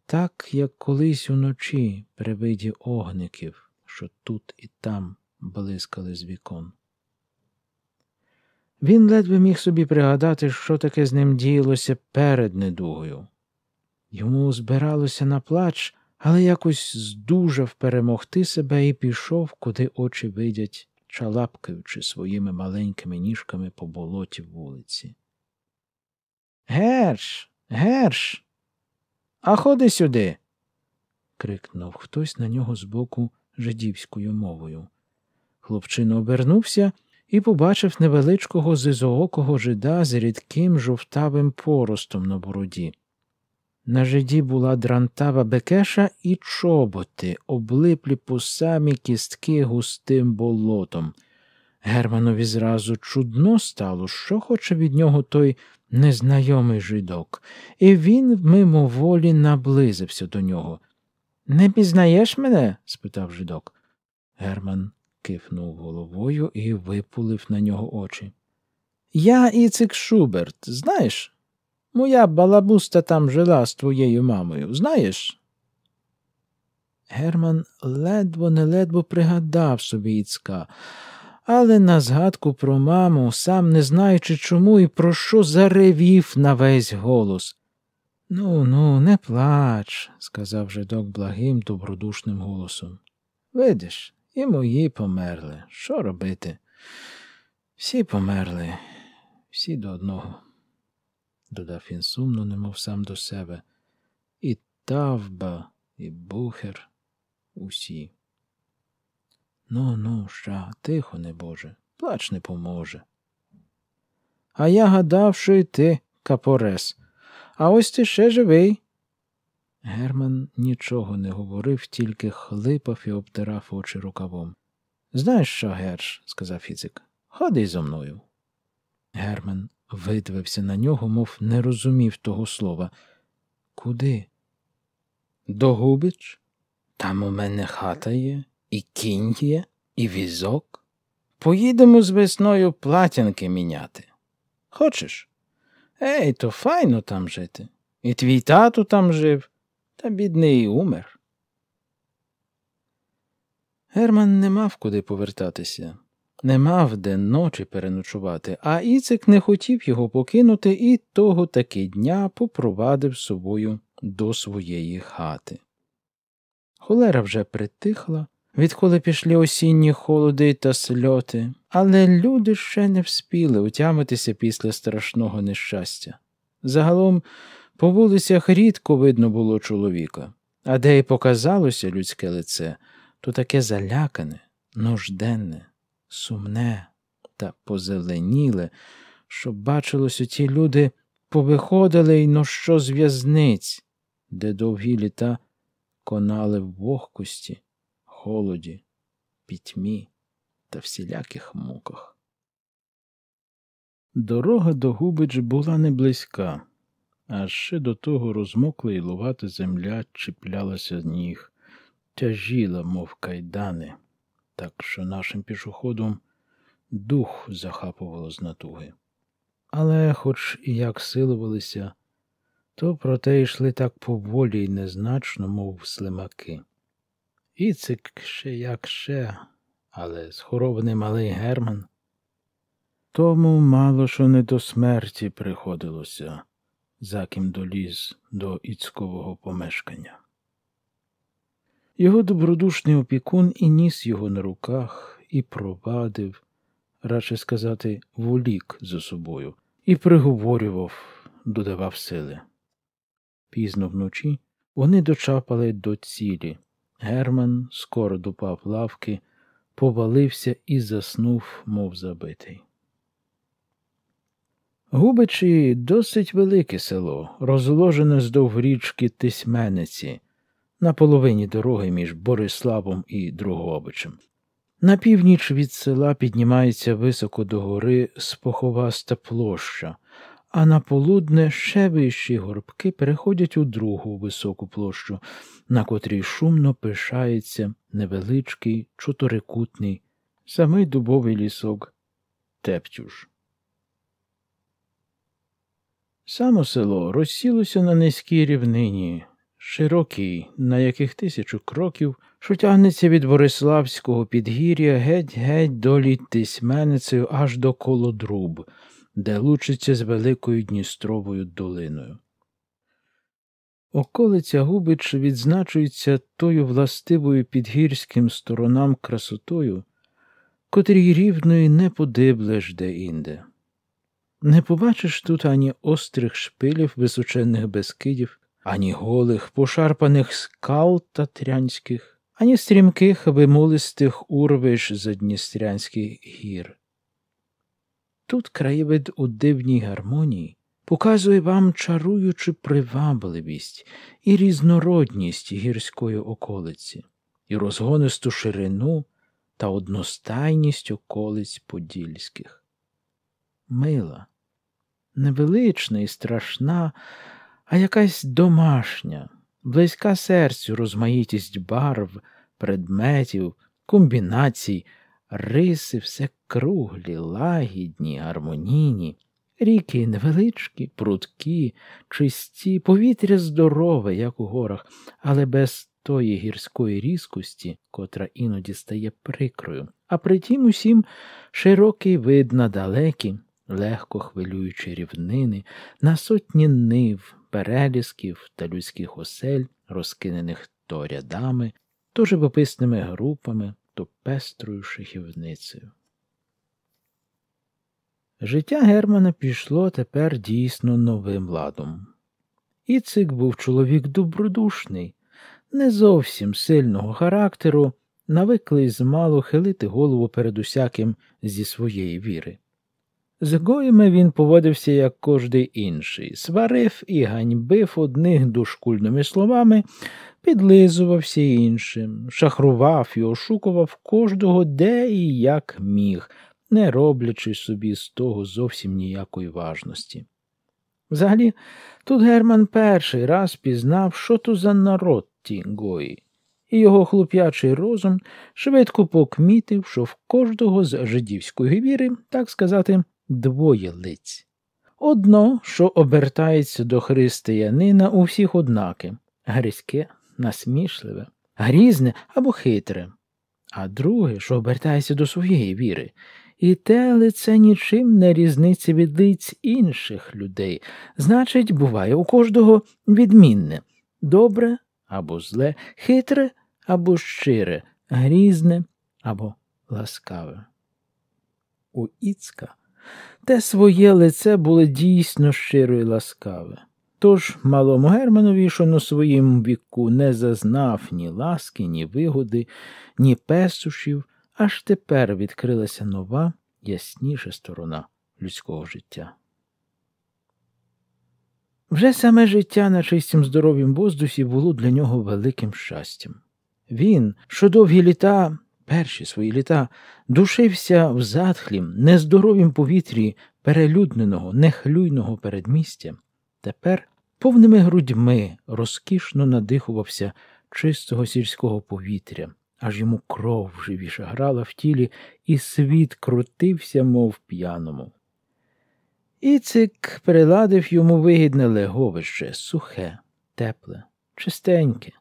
так, як колись уночі при виді огників, що тут і там блискали з вікон. Він ледве міг собі пригадати, що таке з ним діялося перед недугою. Йому збиралося на плач, але якось здужав перемогти себе і пішов, куди очі видять, чалапкаючи своїми маленькими ніжками по болоті вулиці. Герш, герш, а ходи сюди. крикнув хтось на нього збоку жидівською мовою. Хлопчина обернувся і побачив невеличкого зизоокого жида з рідким жовтавим поростом на бороді. На жиді була дрантава бекеша і чоботи, облиплі по самі кістки густим болотом. Германові зразу чудно стало, що хоче від нього той незнайомий жидок, і він мимоволі наблизився до нього. Не пізнаєш мене? спитав жидок. Герман кивнув головою і випулив на нього очі. Я Іцик Шуберт, знаєш? Моя балабуста там жила з твоєю мамою, знаєш? Герман ледво неледво пригадав собі Іцка, але на згадку про маму, сам не знаючи чому і про що заревів на весь голос. Ну, ну, не плач, сказав жидок благим, добродушним голосом. Видиш, і мої померли. Що робити? Всі померли, всі до одного додав він сумно, немов сам до себе. І Тавба, і Бухер, усі. Ну, ну, ща, тихо, небоже, плач не поможе. А я гадав, що й ти, Капорес, а ось ти ще живий. Герман нічого не говорив, тільки хлипав і обтирав очі рукавом. Знаєш що, Герш, сказав фізик. ходи зо мною. Герман Видвився на нього, мов не розумів того слова. Куди? До Губич? Там у мене хата є, і кінь є, і візок. Поїдемо з весною платянки міняти. Хочеш? Ей, то файно там жити. І твій тату там жив, та бідний умер. Герман не мав куди повертатися не мав де ночі переночувати, а Іцик не хотів його покинути і того таки дня попровадив собою до своєї хати. Холера вже притихла, відколи пішли осінні холоди та сльоти, але люди ще не вспіли утямитися після страшного нещастя. Загалом по вулицях рідко видно було чоловіка, а де й показалося людське лице, то таке залякане, нужденне сумне та позеленіле, що бачилось у ті люди повиходили й нощо з в'язниць, де довгі літа конали в вогкості, холоді, пітьмі та всіляких муках. Дорога до Губич була не близька, а ще до того розмокла і лувата земля чіплялася з ніг, тяжіла, мов кайдани так що нашим пішоходом дух захапувало з натуги. Але, хоч і як силувалися, то проте йшли так поволі й незначно, мов слимаки. Іцик ще як ще, але схороблений малий Герман. Тому мало що не до смерті приходилося, заким доліз до іцькового помешкання. Його добродушний опікун і ніс його на руках, і провадив, радше сказати, волік за собою, і приговорював, додавав сили. Пізно вночі вони дочапали до цілі. Герман скоро допав лавки, повалився і заснув, мов забитий. Губичі досить велике село, розложене здовг річки Тисьмениці на половині дороги між Бориславом і Другобичем. На північ від села піднімається високо до гори споховаста площа, а на полудне ще вищі горбки переходять у другу високу площу, на котрій шумно пишається невеличкий, чотирикутний, самий дубовий лісок Тептюш. Само село розсілося на низькій рівнині. Широкий, на яких тисячу кроків, що тягнеться від Бориславського підгір'я геть-геть до літ аж до колодруб, де лучиться з великою Дністровою долиною. Околиця Губич відзначується тою властивою підгірським сторонам красотою, котрій рівної не подиблеш де інде. Не побачиш тут ані острих шпилів височенних безкидів, ані голих, пошарпаних скал татрянських, ані стрімких вимулистих урвиш задністрянських гір. Тут краєвид у дивній гармонії показує вам чаруючу привабливість і різнородність гірської околиці, і розгонисту ширину та одностайність околиць подільських. Мила, невелична і страшна, а якась домашня, близька серцю розмаїтість барв, предметів, комбінацій, риси все круглі, лагідні, гармонійні, ріки невеличкі, прудкі, чисті, повітря здорове, як у горах, але без тої гірської різкості, котра іноді стає прикрою, а притім усім широкий вид на далекі, легко хвилюючі рівнини, на сотні нив, перелісків та людських осель, розкинених то рядами, то живописними групами, то пестрою шахівницею. Життя Германа пішло тепер дійсно новим ладом. Іцик був чоловік добродушний, не зовсім сильного характеру, навиклий змалу хилити голову перед усяким зі своєї віри. З гоями він поводився як кожний інший, сварив і ганьбив одних дошкульними словами, підлизувався іншим, шахрував і ошукував кожного де і як міг, не роблячи собі з того зовсім ніякої важності. Взагалі, тут Герман перший раз пізнав, що то за народ ті гої, і його хлоп'ячий розум швидко покмітив, що в кожного з жидівської віри, так сказати, двоє лиць. Одно, що обертається до християнина у всіх однаке грізьке, насмішливе, грізне або хитре, а друге, що обертається до своєї віри, і те лице нічим не різниці від лиць інших людей, значить, буває у кожного відмінне добре або зле, хитре або щире, грізне або ласкаве. У Іцка те своє лице було дійсно щиро і ласкаве. Тож малому Германові, що на своїм віку не зазнав ні ласки, ні вигоди, ні песушів, аж тепер відкрилася нова, ясніша сторона людського життя. Вже саме життя на чистім здоровім воздусі було для нього великим щастям. Він, що довгі літа перші свої літа душився в затхлім, нездоровім повітрі перелюдненого, нехлюйного передмістя, тепер повними грудьми розкішно надихувався чистого сільського повітря, аж йому кров живіша грала в тілі, і світ крутився, мов п'яному. Іцик переладив йому вигідне леговище, сухе, тепле, чистеньке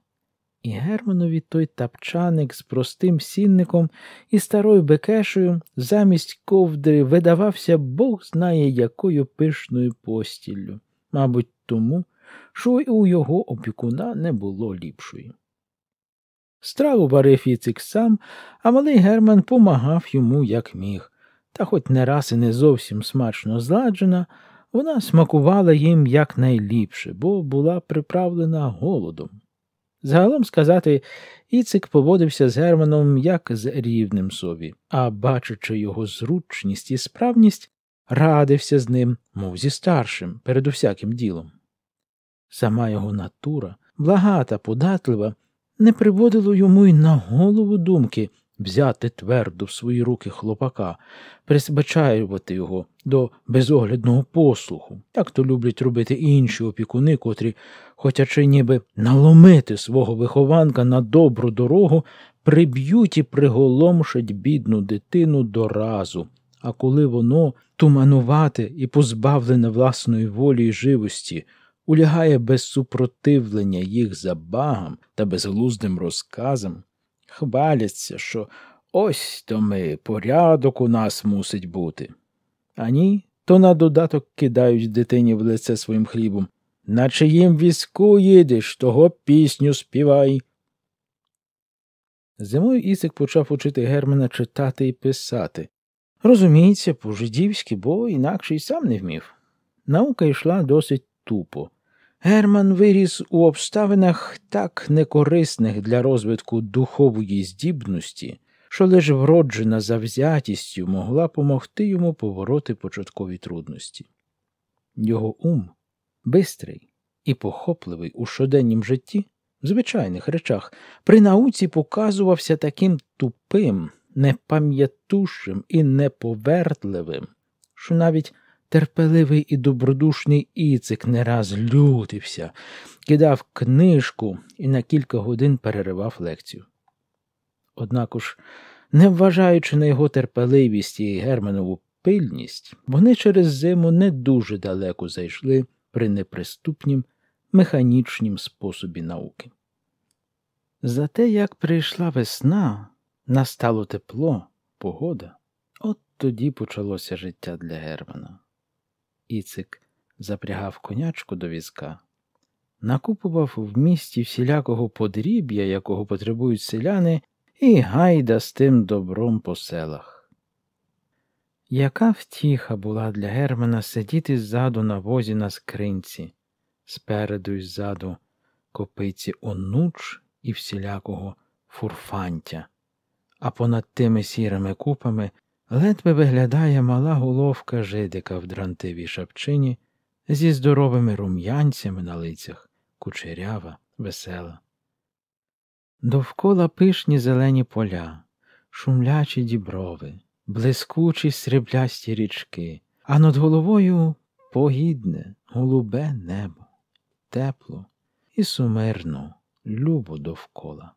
і Германові той тапчаник з простим сінником і старою бекешею замість ковдри видавався бог знає якою пишною постіллю, мабуть, тому, що й у його опікуна не було ліпшої. Страву варив Іцик сам, а малий Герман помагав йому, як міг, та хоч не раз і не зовсім смачно зладжена, вона смакувала їм якнайліпше, бо була приправлена голодом. Загалом сказати, Іцик поводився з Германом як з рівним сові, а бачачи його зручність і справність, радився з ним, мов зі старшим, перед усяким ділом. Сама його натура, благата, податлива, не приводило йому й на голову думки взяти твердо в свої руки хлопака, присбачаювати його до безоглядного послуху, як то люблять робити інші опікуни, котрі, хотячи ніби наломити свого вихованка на добру дорогу, приб'ють і приголомшать бідну дитину до разу. А коли воно туманувате і позбавлене власної волі й живості, улягає без супротивлення їх забагам та безглуздим розказам, хваляться, що ось то ми порядок у нас мусить бути. А ні, то на додаток кидають дитині в лице своїм хлібом. На чиїм візку їдеш, того пісню співай. Зимою Ісик почав учити Германа читати і писати. Розуміється, по жидівськи, бо інакше й сам не вмів. Наука йшла досить тупо. Герман виріс у обставинах так некорисних для розвитку духової здібності, що лише вроджена завзятістю могла помогти йому повороти початкові трудності. Його ум, бистрий і похопливий у щоденнім житті, в звичайних речах, при науці показувався таким тупим, непам'ятушим і неповертливим, що навіть Терпеливий і добродушний іцик не раз лютився, кидав книжку і на кілька годин переривав лекцію. Однак уж, не вважаючи на його терпеливість і Германову пильність, вони через зиму не дуже далеко зайшли при неприступнім механічнім способі науки. Зате, як прийшла весна, настало тепло, погода, от тоді почалося життя для Германа. Іцик запрягав конячку до візка, накупував в місті всілякого подріб'я, якого потребують селяни, і гайда з тим добром по селах. Яка втіха була для Германа сидіти ззаду на возі на скринці, спереду і ззаду копиці онуч і всілякого фурфантя, а понад тими сірими купами ледве виглядає мала головка жидика в дрантивій шапчині зі здоровими рум'янцями на лицях, кучерява, весела. Довкола пишні зелені поля, шумлячі діброви, блискучі сріблясті річки, а над головою погідне, голубе небо, тепло і сумирно, любо довкола.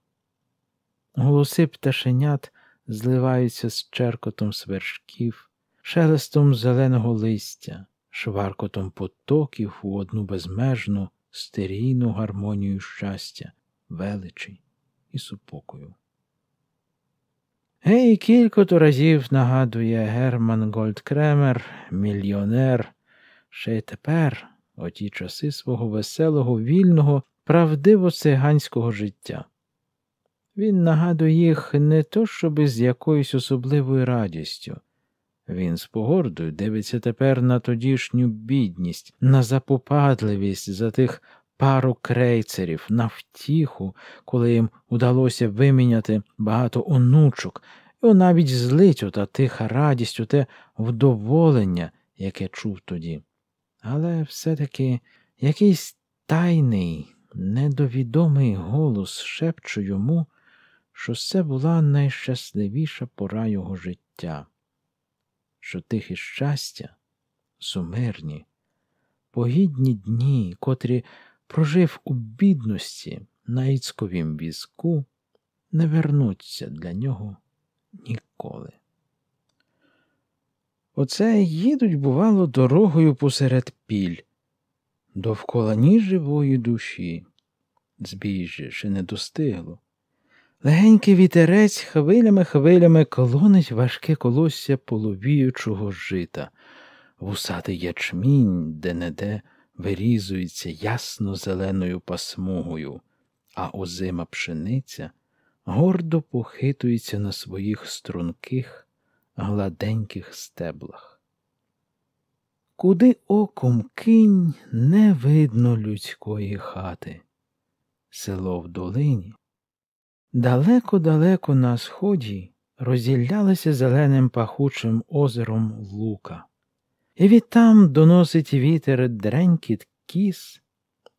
Голоси пташенят зливаються з черкотом свершків, шелестом зеленого листя, шваркотом потоків у одну безмежну стерійну гармонію щастя, величі і супокою. Гей, кількото разів нагадує Герман Гольдкремер, мільйонер, ще й тепер, оті часи свого веселого, вільного, правдиво циганського життя. Він нагадує їх не то щоби з якоюсь особливою радістю. Він з погордою дивиться тепер на тодішню бідність, на запопадливість за тих пару крейцерів, на втіху, коли їм удалося виміняти багато онучок, і навіть злить ота тиха радість, те вдоволення, яке чув тоді. Але все-таки якийсь тайний, недовідомий голос шепче йому що це була найщасливіша пора його життя, що тихе щастя, сумирні, погідні дні, котрі прожив у бідності на іцьковім візку, не вернуться для нього ніколи. Оце їдуть, бувало, дорогою посеред піль, довкола ні живої душі, збіжжя ще не достигло. Легенький вітерець хвилями-хвилями колонить важке колосся половіючого жита, вусатий ячмінь де неде вирізується ясно зеленою пасмугою, а озима пшениця гордо похитується на своїх струнких, гладеньких стеблах. Куди оком кинь не видно людської хати, село в долині. Далеко-далеко на сході розділялася зеленим пахучим озером лука, і відтам доносить вітер дренькіт кіс,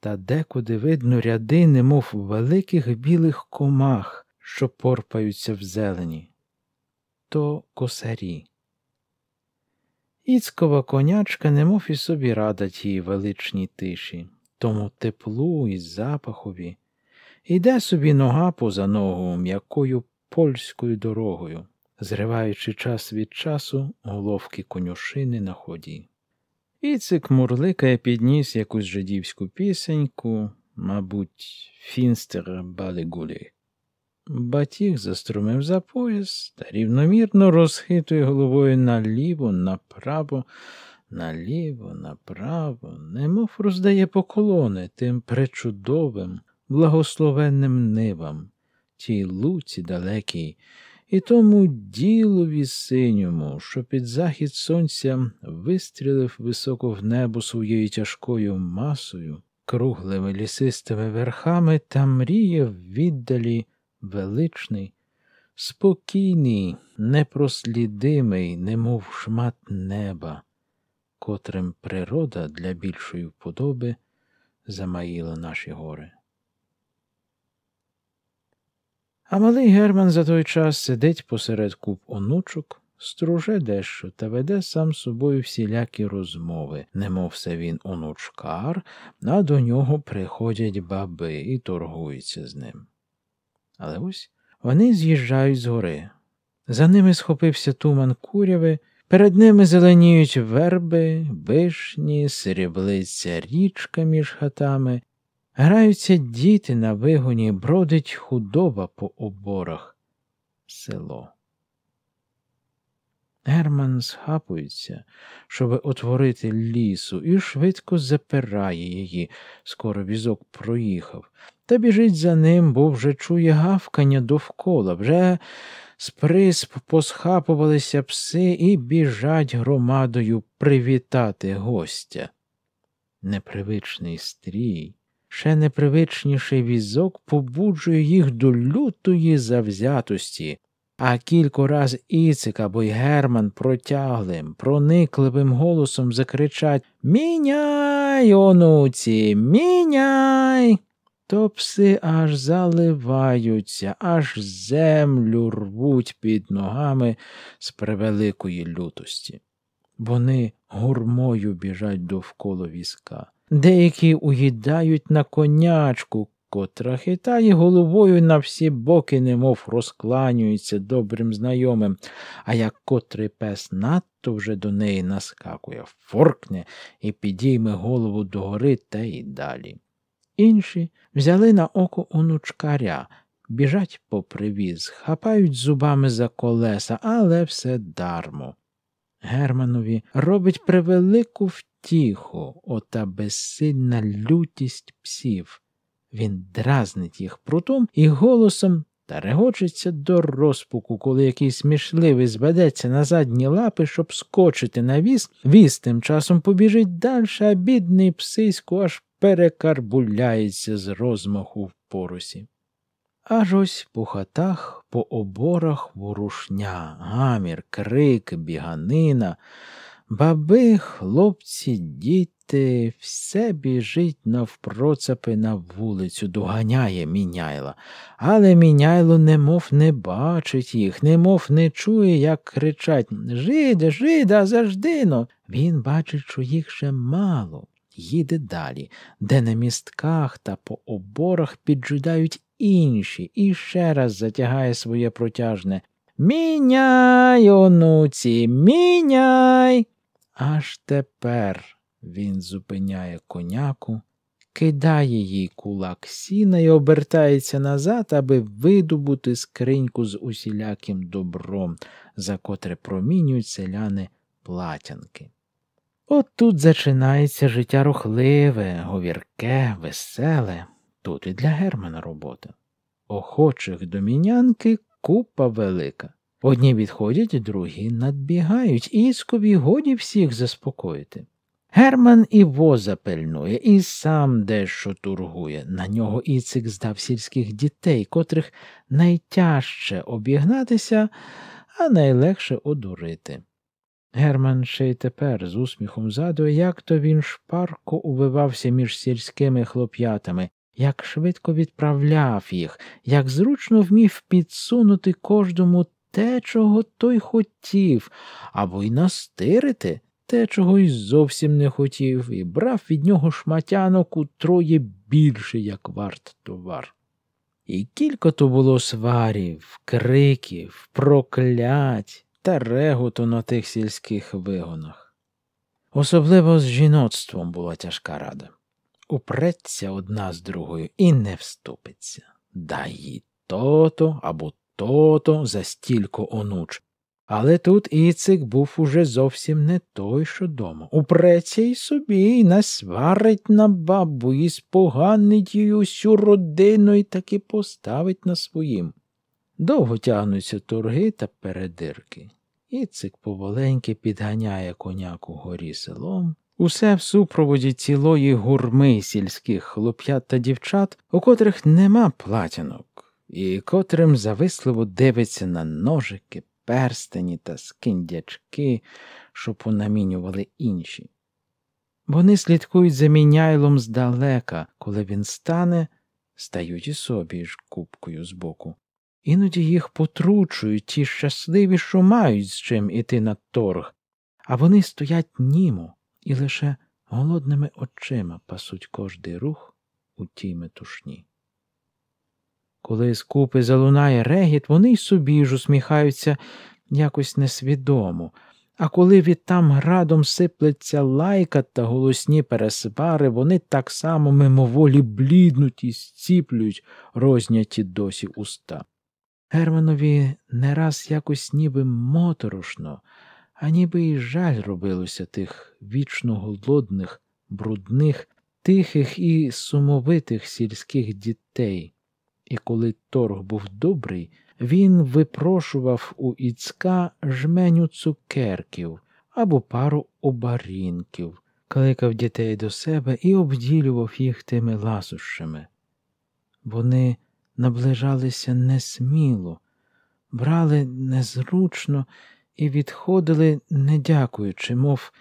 та декуди видно ряди, немов великих білих комах, що порпаються в зелені. То косарі. Іцкова конячка, немов і собі рада тій величній тиші, тому теплу і запахові. Іде собі нога поза ногу м'якою польською дорогою, зриваючи час від часу головки конюшини на ході. Іцик мурликає підніс якусь жидівську пісеньку, мабуть, фінстер балигулі. Батіг заструмив за пояс та рівномірно розхитує головою наліво, направо, наліво, направо, немов роздає поклони тим причудовим благословенним нивам, тій луці далекій, і тому ділові синьому, що під захід сонця вистрілив високо в небо своєю тяжкою масою, круглими лісистими верхами та мріє віддалі величний, спокійний, непрослідимий, немов шмат неба, котрим природа для більшої вподоби замаїла наші гори. А малий Герман за той час сидить посеред куб онучок, струже дещо та веде сам собою всілякі розмови, немов все він онучкар, а до нього приходять баби і торгуються з ним. Але ось вони з'їжджають з гори. За ними схопився туман куряви, перед ними зеленіють верби, вишні, сріблиться річка між хатами, Граються діти на вигоні, бродить худоба по оборах село. Герман схапується, щоб отворити лісу, і швидко запирає її. Скоро візок проїхав. Та біжить за ним, бо вже чує гавкання довкола. Вже з присп посхапувалися пси і біжать громадою привітати гостя. Непривичний стрій ще непривичніший візок побуджує їх до лютої завзятості, а кілько раз Іцик або й Герман протяглим, проникливим голосом закричать Міняй, онуці, міняй. То пси аж заливаються, аж землю рвуть під ногами з превеликої лютості. Вони гурмою біжать довкола візка деякі уїдають на конячку, котра хитає головою на всі боки, немов розкланюється добрим знайомим, а як котрий пес надто вже до неї наскакує, форкне і підійме голову догори та й далі. Інші взяли на око онучкаря, біжать по привіз, хапають зубами за колеса, але все дармо. Германові робить превелику втіху втіху, ота безсильна лютість псів. Він дразнить їх прутом і голосом та регочеться до розпуку, коли якийсь мішливий зведеться на задні лапи, щоб скочити на віз. Віз тим часом побіжить далі, а бідний псисько аж перекарбуляється з розмаху в порусі. Аж ось по хатах, по оборах ворушня, гамір, крик, біганина. Баби, хлопці, діти, все біжить навпроцапи на вулицю, доганяє міняйла, але міняйло немов не бачить їх, немов не чує, як кричать Жиде, жида, заждино. Він бачить, що їх ще мало. Їде далі, де на містках та по оборах піджидають інші, і ще раз затягає своє протяжне Міняй, онуці, міняй. Аж тепер він зупиняє коняку, кидає їй кулак сіна і обертається назад, аби видобути скриньку з усіляким добром, за котре промінюють селяни платянки. От тут зачинається життя рухливе, говірке, веселе, тут і для Германа робота. Охочих до мінянки купа велика. Одні відходять, другі надбігають, іскові годі всіх заспокоїти. Герман і воза пильнує, і сам дещо тургує. На нього Іцик здав сільських дітей, котрих найтяжче обігнатися, а найлегше одурити. Герман ще й тепер з усміхом задує, як то він шпарко увивався між сільськими хлоп'ятами, як швидко відправляв їх, як зручно вмів підсунути кожному те, чого той хотів, або й настирити те, чого й зовсім не хотів, і брав від нього шматянок утроє більше, як варт товар. І кілько то було сварів, криків, проклять та реготу на тих сільських вигонах. Особливо з жіноцтвом була тяжка рада. Упреться одна з другою і не вступиться. Дай їй то-то або то-то за стілько онуч. Але тут Іцик був уже зовсім не той, що дома. Упреться й собі і насварить на бабу, і споганить її усю родину і таки поставить на своїм. Довго тягнуться торги та передирки. Іцик поволеньки підганяє коняку горі селом. Усе в супроводі цілої гурми сільських хлоп'ят та дівчат, у котрих нема платянок і котрим зависливо дивиться на ножики, перстені та скиндячки, що понамінювали інші. Вони слідкують за міняйлом здалека, коли він стане, стають і собі ж кубкою збоку. Іноді їх потручують ті щасливі, що мають з чим іти на торг, а вони стоять німо і лише голодними очима пасуть кожний рух у тій метушні. Коли з купи залунає регіт, вони й собі ж усміхаються якось несвідомо. А коли відтам градом сиплеться лайка та голосні пересвари, вони так само мимоволі бліднуть і зціплюють розняті досі уста. Германові не раз якось ніби моторошно, а ніби й жаль робилося тих вічно голодних, брудних, тихих і сумовитих сільських дітей і коли торг був добрий, він випрошував у Іцка жменю цукерків або пару обарінків, кликав дітей до себе і обділював їх тими ласощами. Вони наближалися несміло, брали незручно і відходили, не дякуючи, мов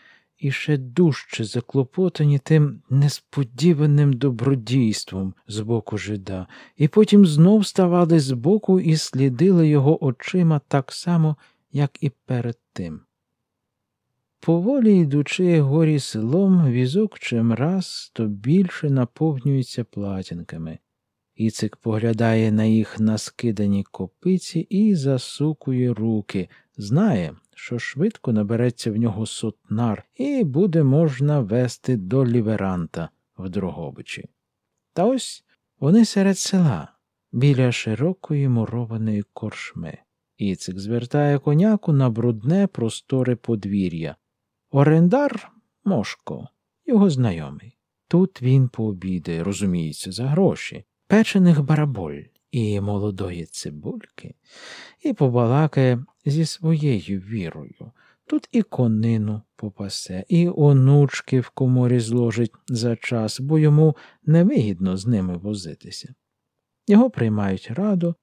і ще дужче заклопотані тим несподіваним добродійством з боку жида, і потім знов ставали збоку і слідили його очима так само, як і перед тим. Поволі йдучи горі селом, візок чимраз то більше наповнюється платінками. Іцик поглядає на їх наскидані копиці і засукує руки, знає, що швидко набереться в нього сотнар і буде можна вести до ліверанта в Дрогобичі. Та ось вони серед села, біля широкої мурованої коршми. Іцик звертає коняку на брудне просторе подвір'я. Орендар Мошко, його знайомий. Тут він пообідає, розуміється, за гроші, печених бараболь і молодої цибульки, і побалакає зі своєю вірою. Тут і конину попасе, і онучки в коморі зложить за час, бо йому невигідно з ними возитися. Його приймають радо,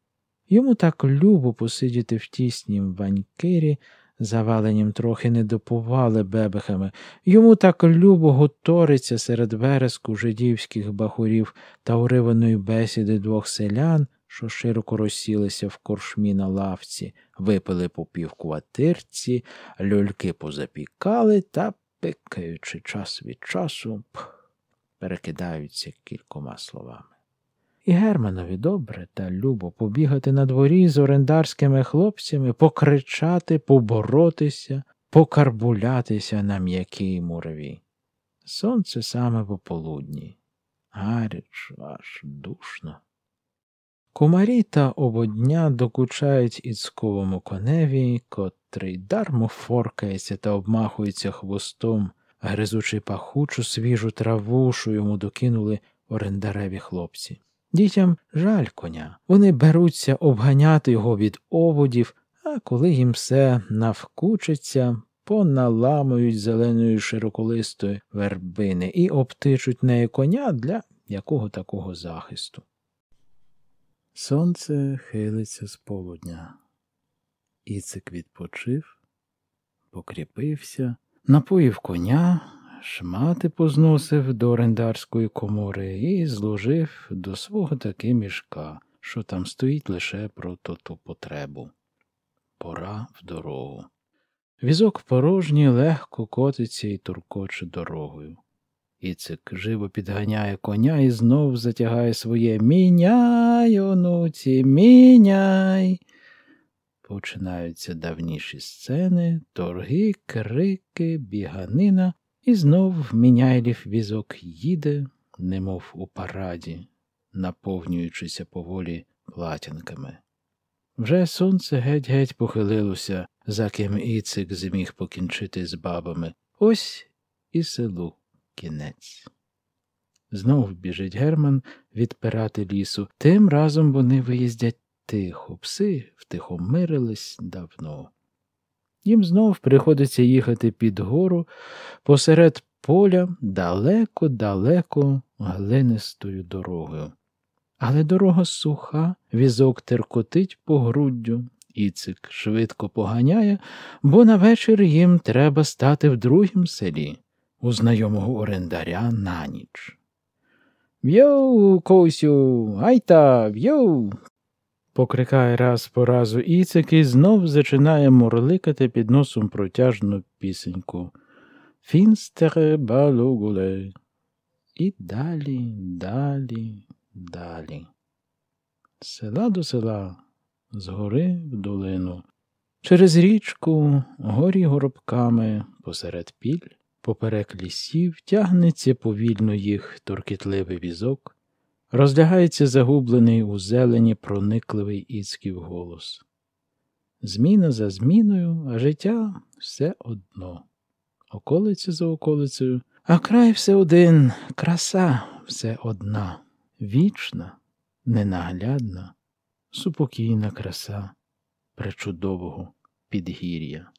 йому так любо посидіти в тіснім ванькирі, заваленім трохи недоповали бебехами, йому так любо готориться серед вереску жидівських бахурів та уриваної бесіди двох селян що широко розсілися в коршмі на лавці, випили по півквартирці, люльки позапікали та, пикаючи час від часу, пх, перекидаються кількома словами. І Германові добре та любо побігати на дворі з орендарськими хлопцями, покричати, поборотися, покарбулятися на м'якій мураві. Сонце саме пополудні, гаряче, аж душно. Комарі та ободня докучають іцковому коневі, котрий дармо форкається та обмахується хвостом, гризучи пахучу свіжу траву, що йому докинули орендареві хлопці. Дітям жаль коня, вони беруться обганяти його від оводів, а коли їм все навкучиться, поналамують зеленої широколистої вербини і обтичуть нею коня для якого такого захисту. Сонце хилиться з полудня. Іцик відпочив, покріпився, напоїв коня, шмати позносив до орендарської комори і зложив до свого таки мішка, що там стоїть лише про ту потребу. Пора в дорогу. Візок порожній легко котиться і туркоче дорогою. Іцик живо підганяє коня і знов затягає своє Міняй, онуці, міняй. Починаються давніші сцени, торги, крики, біганина, і знов міняйлів візок їде, немов у параді, наповнюючися поволі платінками. Вже сонце геть-геть похилилося, за ким Іцик зміг покінчити з бабами. Ось і село кінець. Знов біжить Герман відпирати лісу. Тим разом вони виїздять тихо, пси втихомирились давно. Їм знов приходиться їхати під гору посеред поля далеко-далеко глинистою дорогою. Але дорога суха, візок теркотить по груддю, іцик швидко поганяє, бо на вечір їм треба стати в другім селі у знайомого орендаря на ніч. В'йоу, Косю, айта, в'йоу. Покрикає раз по разу Іцик і знов зачинає морликати під носом протяжну пісеньку. Фінстере балугуле. І далі, далі, далі. З Села до села, з гори в долину, через річку, горі горобками, посеред піль, Поперек лісів тягнеться повільно їх торкітливий візок, розлягається загублений у зелені проникливий іцьків голос. Зміна за зміною, а життя все одно, околиця за околицею, а край все один, краса все одна, вічна, ненаглядна, супокійна краса пречудового підгір'я.